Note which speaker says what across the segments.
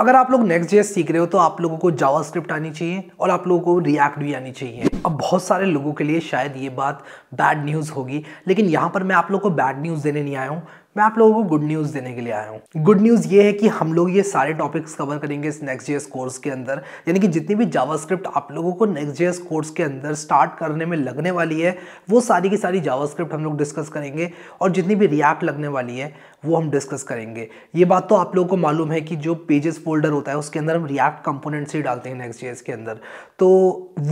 Speaker 1: अगर आप लोग नेक्स्ट जेस सीख रहे हो तो आप लोगों को जावास्क्रिप्ट आनी चाहिए और आप लोगों को रिएक्ट भी आनी चाहिए अब बहुत सारे लोगों के लिए शायद ये बात बैड न्यूज़ होगी लेकिन यहाँ पर मैं आप लोग को बैड न्यूज़ देने नहीं आया हूँ मैं आप लोगों को गुड न्यूज़ देने के लिए आया हूँ गुड न्यूज़ ये है कि हम लोग ये सारे टॉपिक्स कवर करेंगे इस नेक्स्ट जेएस कोर्स के अंदर यानी कि जितनी भी जावास्क्रिप्ट आप लोगों को नेक्स्ट जेएस कोर्स के अंदर स्टार्ट करने में लगने वाली है वो सारी की सारी जावास्क्रिप्ट हम लोग डिस्कस करेंगे और जितनी भी रिएक्ट लगने वाली है वो हम डिस्कस करेंगे ये बात तो आप लोगों को मालूम है कि जो पेजेस फोल्डर होता है उसके अंदर हम रिएक्ट कंपोनेंट्स ही डालते हैं नेक्स्ट जेएस के अंदर तो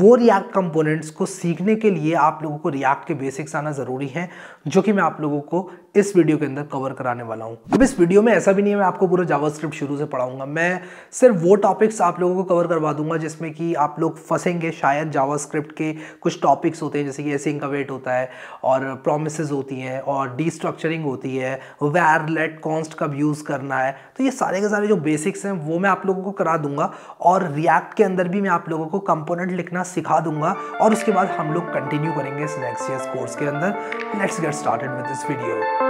Speaker 1: वो रिएक्ट कंपोनेंट्स को सीखने के लिए आप लोगों को रिएक्ट के बेसिक्स आना ज़रूरी है जो कि मैं आप लोगों को इस वीडियो के अंदर कवर कराने वाला हूँ अब इस वीडियो में ऐसा भी नहीं है मैं आपको पूरा जावास्क्रिप्ट शुरू से पढ़ाऊंगा मैं सिर्फ वो टॉपिक्स आप लोगों को कवर करवा दूंगा जिसमें कि आप लोग फंसेंगे शायद जावास्क्रिप्ट के कुछ टॉपिक्स होते हैं जैसे कि एसिंग का वेट होता है और प्रोमिस होती हैं और डिस्ट्रक्चरिंग होती है वेर लेट कॉन्स्ट कब यूज़ करना है तो ये सारे के सारे जो बेसिक्स हैं वो मैं आप लोगों को करा दूंगा और रिएक्ट के अंदर भी मैं आप लोगों को कंपोनेंट लिखना सिखा दूंगा और उसके बाद हम लोग कंटिन्यू करेंगे इस नेक्स्ट ईयर कोर्स के अंदर let's get started with this video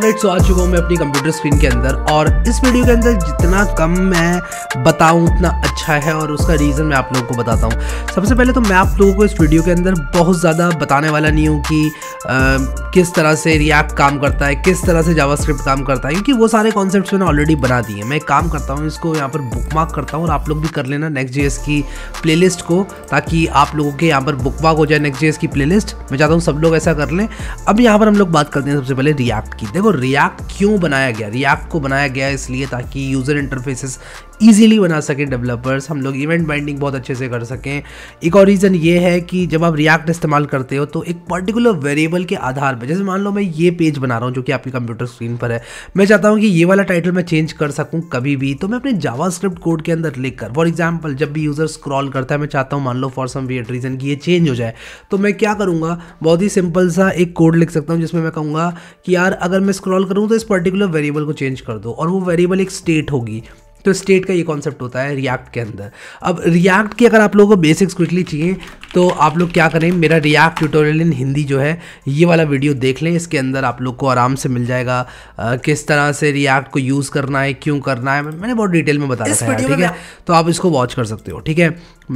Speaker 1: alright so आ चुका हूँ मैं अपनी कंप्यूटर स्क्रीन के अंदर और इस वीडियो के अंदर जितना कम मैं बताऊँ उतना अच्छा है और उसका रीज़न मैं आप लोगों को बताता हूँ सबसे पहले तो मैं आप लोगों को इस वीडियो के अंदर बहुत ज़्यादा बताने वाला नहीं हूँ कि आ, किस तरह से रिएक्ट काम करता है किस तरह से जावा काम करता है क्योंकि वो सारे कॉन्सेप्ट मैंने ऑलरेडी बना दिए मैं काम करता हूँ इसको यहाँ पर बुक मार्क करता हूँ और आप लोग भी कर लेना नेक्स्ट जी की प्ले को ताकि आप लोगों के यहाँ पर बुक मार्क हो जाए नेक्स्ट जे की प्ले मैं चाहता हूँ सब लोग ऐसा कर लें अब यहाँ पर हम लोग बात करते हैं सबसे पहले रिएक्ट की देखो रियाक्ट क्यों बनाया गया रियाक्ट को बनाया गया इसलिए ताकि यूज़र इंटरफेसेस ईजिली बना सकें डेवलपर्स हम लोग इवेंट बाइंडिंग बहुत अच्छे से कर सकें एक और रीज़न ये है कि जब आप रिएक्ट इस्तेमाल करते हो तो एक पर्टिकुलर वेरिएबल के आधार पर जैसे मान लो मैं ये पेज बना रहा हूँ जो कि आपकी कंप्यूटर स्क्रीन पर है मैं चाहता हूँ कि ये वाला टाइटल मैं चेंज कर सकूँ कभी भी तो मैं अपने जावा कोड के अंदर लिख कर फॉर एग्जाम्पल जब भी यूज़र स्क्रॉल करता है मैं चाहता हूँ मान लो फॉर सम वियड रीज़न कि ये चेंज हो जाए तो मैं क्या करूँगा बहुत ही सिंपल सा एक कोड लिख सकता हूँ जिसमें मैं कहूँगा कि यार अगर मैं स्क्रॉल करूँ तो इस पर्टिकुलर वेरिएबल को चेंज कर दो और वो वेरिएबल एक स्टेट होगी तो स्टेट का ये कॉन्सेप्ट होता है रिएक्ट के अंदर अब रिएक्ट की अगर आप लोगों को बेसिक्स क्विकली चाहिए तो आप लोग क्या करें मेरा रियाक्ट ट्यूटोरियल इन हिंदी जो है ये वाला वीडियो देख लें इसके अंदर आप लोग को आराम से मिल जाएगा आ, किस तरह से रिएक्ट को यूज़ करना है क्यों करना है मैंने बहुत डिटेल में बताया था ठीक है तो आप इसको वॉच कर सकते हो ठीक है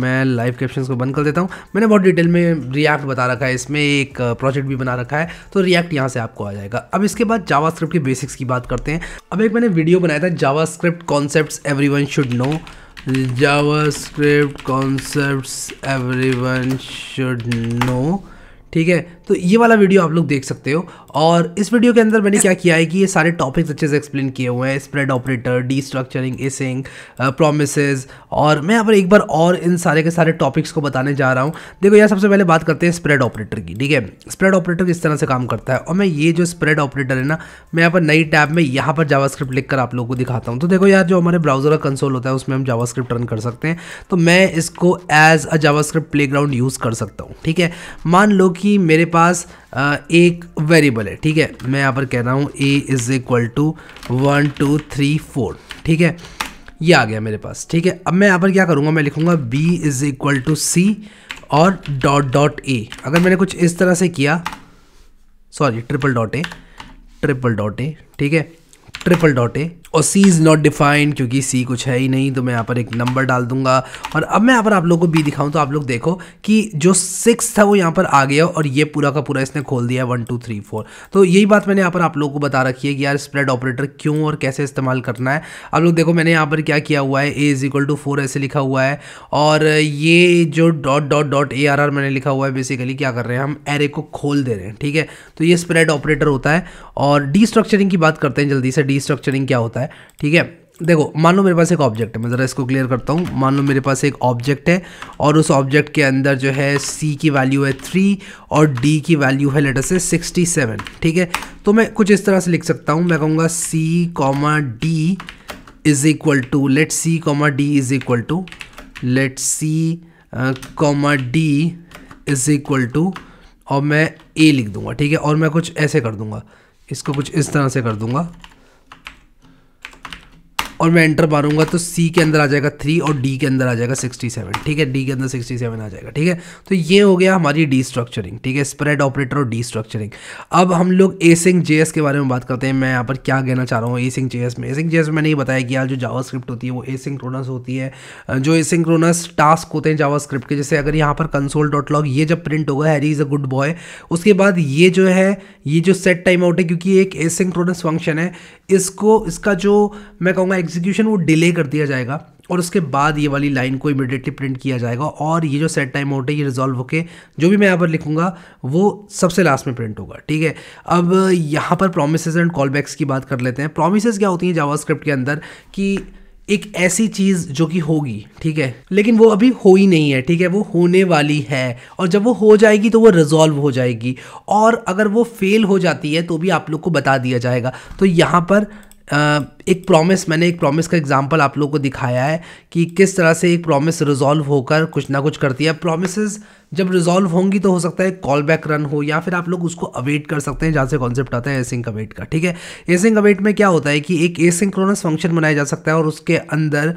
Speaker 1: मैं लाइव कैप्शन को बंद कर देता हूँ मैंने बहुत डिटेल में रिएक्ट बता रखा है इसमें एक प्रोजेक्ट भी बना रखा है तो रिएक्ट यहाँ से आपको आ जाएगा अब इसके बाद जावा के बेसिक्स की बात करते हैं अब एक मैंने वीडियो बनाया था Java script concept every should know JavaScript concepts everyone should know ठीक है तो ये वाला वीडियो आप लोग देख सकते हो और इस वीडियो के अंदर मैंने क्या किया है कि ये सारे टॉपिक्स अच्छे से एक्सप्लेन किए हुए हैं spread operator destructuring async promises और मैं यहाँ पर एक बार और इन सारे के सारे टॉपिक्स को बताने जा रहा हूँ देखो यार सबसे पहले बात करते हैं स्प्रेड ऑपरेटर की ठीक है स्प्रेड ऑपरेटर किस तरह से काम करता है और मैं ये जो स्प्रेड ऑपरेटर है ना मैं यहाँ पर नई टैब में यहाँ पर जावास्क्रिप्ट लिखकर आप लोगों को दिखाता हूँ तो देखो यार जो हमारे ब्राउजर का कंसोल होता है उसमें हम जावा रन कर सकते हैं तो मैं इसको as a script playground use कर सकता हूँ ठीक है मान लो कि मेरे पास एक वेरिएबल है ठीक है मैं यहाँ पर कह रहा हूँ A is equal to one two three four ठीक है ये आ गया मेरे पास ठीक है अब मैं यहाँ पर क्या करूँगा मैं लिखूँगा B is equal to C और डॉट डॉट ए अगर मैंने कुछ इस तरह से किया sorry triple dot A triple dot A ठीक है ट्रिपल डॉट ए और सी इज़ नॉट डिफाइंड क्योंकि सी कुछ है ही नहीं तो मैं यहाँ पर एक नंबर डाल दूंगा और अब मैं यहाँ पर आप लोगों को बी दिखाऊँ तो आप लोग देखो कि जो सिक्स था वो यहाँ पर आ गया और ये पूरा का पूरा इसने खोल दिया वन टू थ्री फोर तो यही बात मैंने यहाँ पर आप लोगों को बता रखी है कि यार स्प्रेड ऑपरेटर क्यों और कैसे इस्तेमाल करना है आप लोग देखो मैंने यहाँ पर क्या किया हुआ है A is equal to four ऐसे लिखा हुआ है और ये जो dot dot dot A R R मैंने लिखा हुआ है बेसिकली क्या कर रहे हैं हम एरे को खोल दे रहे हैं ठीक है तो ये स्प्रेड ऑपरेटर होता है और डी स्ट्रक्चरिंग की बात करते हैं जल्दी से डी स्ट्रक्चरिंग क्या होता है है ठीक है देखो मान लो मेरे पास एक ऑब्जेक्ट है मैं ज़रा इसको क्लियर करता हूँ मान लो मेरे पास एक ऑब्जेक्ट है और उस ऑब्जेक्ट के अंदर जो है सी की वैल्यू है थ्री और डी की वैल्यू है लेटर से सिक्सटी सेवन ठीक है तो मैं कुछ इस तरह से लिख सकता हूँ मैं कहूँगा C comma D is equal to let C comma D is equal to let C comma D is equal to और मैं ए लिख दूँगा ठीक है और मैं कुछ ऐसे कर दूँगा इसको कुछ इस तरह से कर दूँगा और मैं एंटर मारूंगा तो सी के अंदर आ जाएगा थ्री और डी के अंदर आ जाएगा सिक्सटी सेवन ठीक है डी के अंदर सिक्सटी सेवन आ जाएगा ठीक है तो ये हो गया हमारी डी स्ट्रक्चरिंग ठीक है स्प्रेड ऑपरेटर और डी स्ट्रक्चरिंग अब हम लोग एसिंग जे के बारे में बात करते हैं मैं यहाँ पर क्या कहना चाह रहा हूँ एसिंग जे में एसिंग जे में ये बताया कि यार जो जावा होती है वो क्रोनस होती है जो क्रोनस टास्क होते हैं जावा के जैसे अगर यहाँ पर कंसोल डॉट लॉग ये जब प्रिंट होगा Harry is a good boy उसके बाद ये जो है ये जो सेट टाइम आउट है क्योंकि एक क्रोनस फंक्शन है इसको इसका जो मैं कहूँगा एग्जीक्यूशन वो डिले कर दिया जाएगा और उसके बाद ये वाली लाइन को इमिडिएटली प्रिंट किया जाएगा और ये जो सेट टाइम आउट है ये रिजॉल्व होके जो भी मैं यहाँ पर लिखूँगा वो सबसे लास्ट में प्रिंट होगा ठीक है अब यहाँ पर प्रोमिस एंड बैक्स की बात कर लेते हैं प्रोमिस क्या होती हैं जावा के अंदर कि एक ऐसी चीज़ जो कि होगी ठीक है लेकिन वो अभी हो ही नहीं है ठीक है वो होने वाली है और जब वो हो जाएगी तो वो रिजॉल्व हो जाएगी और अगर वो फेल हो जाती है तो भी आप लोग को बता दिया जाएगा तो यहाँ पर एक प्रॉमिस मैंने एक प्रॉमिस का एग्जांपल आप लोगों को दिखाया है कि किस तरह से एक प्रॉमिस रिजॉल्व होकर कुछ ना कुछ करती है प्रोमिसज जब रिजॉल्व होंगी तो हो सकता है कॉल बैक रन हो या फिर आप लोग उसको अवेट कर सकते हैं जहाँ से कॉन्सेप्ट आता है एसिंक अवेट का ठीक है एसिंक अवेट में क्या होता है कि एक एसिंक्रोनस फंक्शन बनाया जा सकता है और उसके अंदर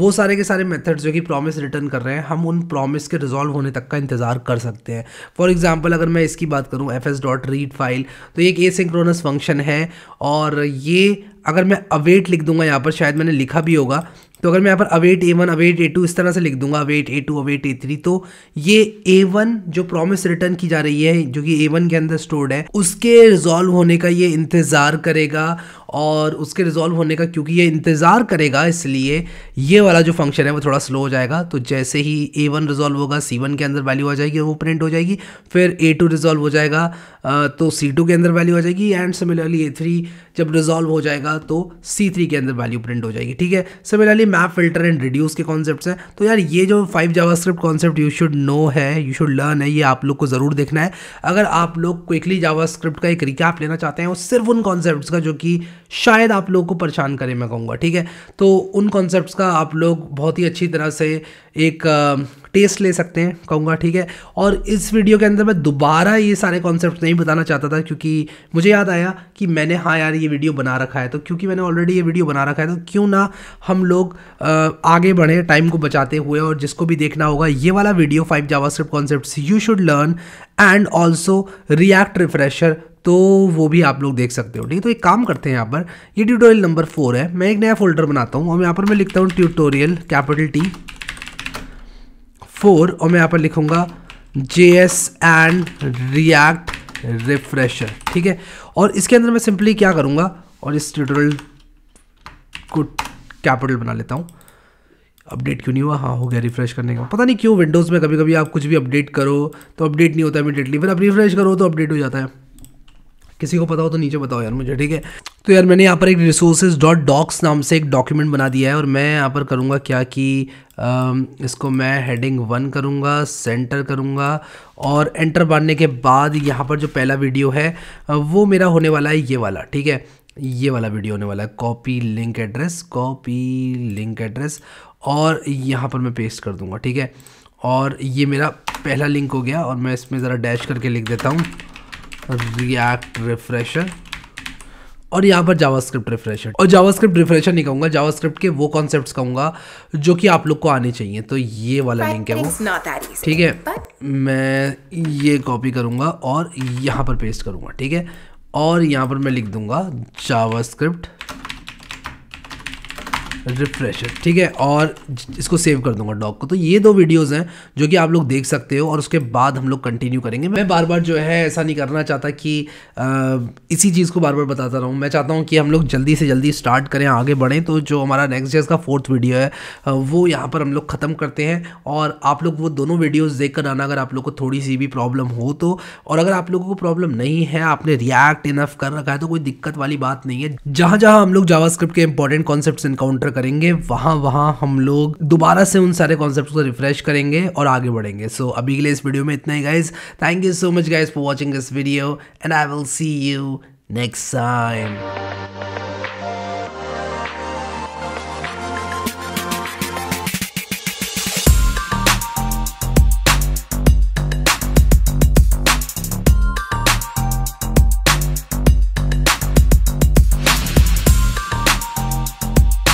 Speaker 1: वो सारे के सारे मेथड्स जो कि प्रॉमिस रिटर्न कर रहे हैं हम उन प्रॉमिस के रिजॉल्व होने तक का इंतजार कर सकते हैं फॉर एग्जाम्पल अगर मैं इसकी बात करूँ F S dot read file तो एक एसिंक्रोनस फंक्शन है और ये अगर मैं अवे अवेट लिख दूंगा यहाँ पर शायद मैंने लिखा भी होगा तो अगर मैं यहाँ पर await A one await A two इस तरह से लिख दूंगा await A two await A three तो ये ए वन जो प्रॉमिस रिटर्न की जा रही है जो कि ए वन के अंदर स्टोर्ड है उसके रिजॉल्व होने का ये इंतज़ार करेगा और उसके रिजॉल्व होने का क्योंकि ये इंतज़ार करेगा इसलिए ये वाला जो फंक्शन है वो थोड़ा स्लो हो जाएगा तो जैसे ही ए वन रिजॉल्व होगा सी वन के अंदर वैल्यू आ जाएगी वो प्रिंट हो जाएगी फिर ए टू रिजॉल्व हो जाएगा तो सी टू के अंदर वैल्यू आ जाएगी एंड सिमिलरली ए थ्री जब रिजॉल्व हो जाएगा तो सी थ्री के अंदर वैल्यू प्रिंट हो जाएगी ठीक है similarly map filter and reduce के कॉन्सेप्ट हैं तो यार ये जो five Java script concept you should know है यू शुड लर्न है ये आप लोग को ज़रूर देखना है अगर आप लोग क्विकली जावा स्क्रिप्ट का एक रिकैप लेना चाहते हैं वो सिर्फ उन कॉन्सेप्ट का जो कि शायद आप लोगों को परेशान करें मैं कहूँगा ठीक है तो उन कॉन्सेप्ट का आप लोग बहुत ही अच्छी तरह से एक टेस्ट ले सकते हैं कहूँगा ठीक है और इस वीडियो के अंदर मैं दोबारा ये सारे कॉन्सेप्ट नहीं बताना चाहता था क्योंकि मुझे याद आया कि मैंने हाँ यार ये वीडियो बना रखा है तो क्योंकि मैंने ऑलरेडी ये वीडियो बना रखा है तो क्यों ना हम लोग आगे बढ़ें टाइम को बचाते हुए और जिसको भी देखना होगा ये वाला video five Java concept you should learn and also React refresher तो वो भी आप लोग देख सकते हो ठीक है तो एक काम करते हैं यहाँ पर ये ट्यूटोरियल नंबर फोर है मैं एक नया फोल्डर बनाता हूँ और यहाँ पर मैं लिखता हूँ ट्यूटोरियल कैपिटल टी फोर और मैं यहाँ पर लिखूँगा J S and React refresher ठीक है और इसके अंदर मैं सिंपली क्या करूँगा और इस ट्यूटोरियल को कैपिटल बना लेता हूँ अपडेट क्यों नहीं हुआ हाँ हो गया रिफ्रेश करने का पता नहीं क्यों विंडोज़ में कभी कभी आप कुछ भी अपडेट करो तो अपडेट नहीं होता इमीडिएटली फिर आप रिफ्रेश करो तो अपडेट हो जाता है किसी को पता हो तो नीचे बताओ यार मुझे ठीक है तो यार मैंने यहाँ पर एक रिसोर्सेज डॉट डॉक्स नाम से एक डॉक्यूमेंट बना दिया है और मैं यहाँ पर करूँगा क्या कि इसको मैं हेडिंग वन करूँगा सेंटर करूँगा और एंटर मारने के बाद यहाँ पर जो पहला वीडियो है वो मेरा होने वाला है ये वाला ठीक है ये वाला वीडियो होने वाला है copy link address copy link address और यहाँ पर मैं पेस्ट कर दूँगा ठीक है और ये मेरा पहला लिंक हो गया और मैं इसमें ज़रा डैश करके लिख देता हूँ रिएक्ट रिफ्रेशर और यहाँ पर जावास्क्रिप्ट रिफ्रेशर और जावास्क्रिप्ट रिफ्रेशर नहीं कहूँगा जावास्क्रिप्ट के वो कॉन्सेप्ट कहूँगा जो कि आप लोग को आने चाहिए तो ये वाला लिंक है वो ठीक है मैं ये कॉपी करूँगा और यहाँ पर पेस्ट करूँगा ठीक है और यहाँ पर मैं लिख दूँगा जावास्क्रिप्ट रिफ्रेशर ठीक है और इसको सेव कर दूंगा डॉग को तो ये दो वीडियोज़ हैं जो कि आप लोग देख सकते हो और उसके बाद हम लोग कंटिन्यू करेंगे मैं बार बार जो है ऐसा नहीं करना चाहता कि आ, इसी चीज़ को बार बार बताता रहूँ मैं चाहता हूँ कि हम लोग जल्दी से जल्दी स्टार्ट करें आगे बढ़ें तो जो हमारा नेक्स्ट डेज का फोर्थ वीडियो है वो यहाँ पर हम लोग ख़त्म करते हैं और आप लोग वो दोनों वीडियोज़ देख कर आना अगर आप लोग को थोड़ी सी भी प्रॉब्लम हो तो और अगर आप लोगों को प्रॉब्लम नहीं है आपने रिएक्ट इनफ कर रखा है तो कोई दिक्कत वाली बात नहीं है जहाँ जहाँ हम लोग जावा के इंपॉर्टेंट कॉन्सेप्ट इनकाउंटर कवर करेंगे वहां वहां हम लोग दोबारा से उन सारे कॉन्सेप्ट को रिफ्रेश करेंगे और आगे बढ़ेंगे सो so, अभी के लिए इस वीडियो में इतना ही guys thank you so much guys for watching this video and I will see you next time